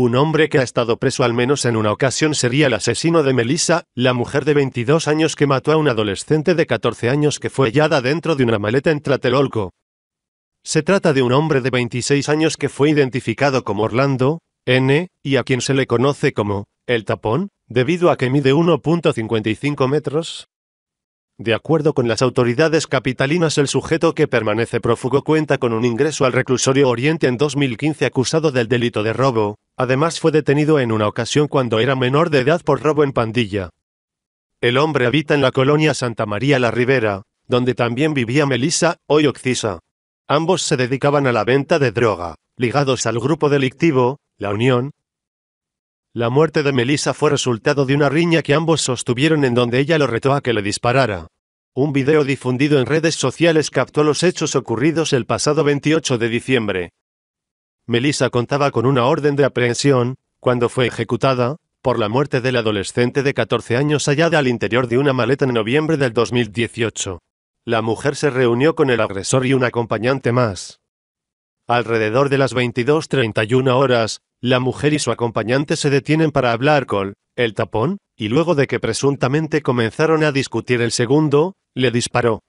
Un hombre que ha estado preso al menos en una ocasión sería el asesino de Melissa, la mujer de 22 años que mató a un adolescente de 14 años que fue hallada dentro de una maleta en Tratelolco. Se trata de un hombre de 26 años que fue identificado como Orlando, N, y a quien se le conoce como el tapón, debido a que mide 1.55 metros. De acuerdo con las autoridades capitalinas, el sujeto que permanece prófugo cuenta con un ingreso al reclusorio Oriente en 2015 acusado del delito de robo, Además fue detenido en una ocasión cuando era menor de edad por robo en pandilla. El hombre habita en la colonia Santa María la Ribera, donde también vivía Melissa, hoy Occisa. Ambos se dedicaban a la venta de droga, ligados al grupo delictivo, La Unión. La muerte de Melissa fue resultado de una riña que ambos sostuvieron en donde ella lo retó a que le disparara. Un video difundido en redes sociales captó los hechos ocurridos el pasado 28 de diciembre. Melissa contaba con una orden de aprehensión, cuando fue ejecutada, por la muerte del adolescente de 14 años hallada al interior de una maleta en noviembre del 2018. La mujer se reunió con el agresor y un acompañante más. Alrededor de las 22.31 horas, la mujer y su acompañante se detienen para hablar con el tapón, y luego de que presuntamente comenzaron a discutir el segundo, le disparó.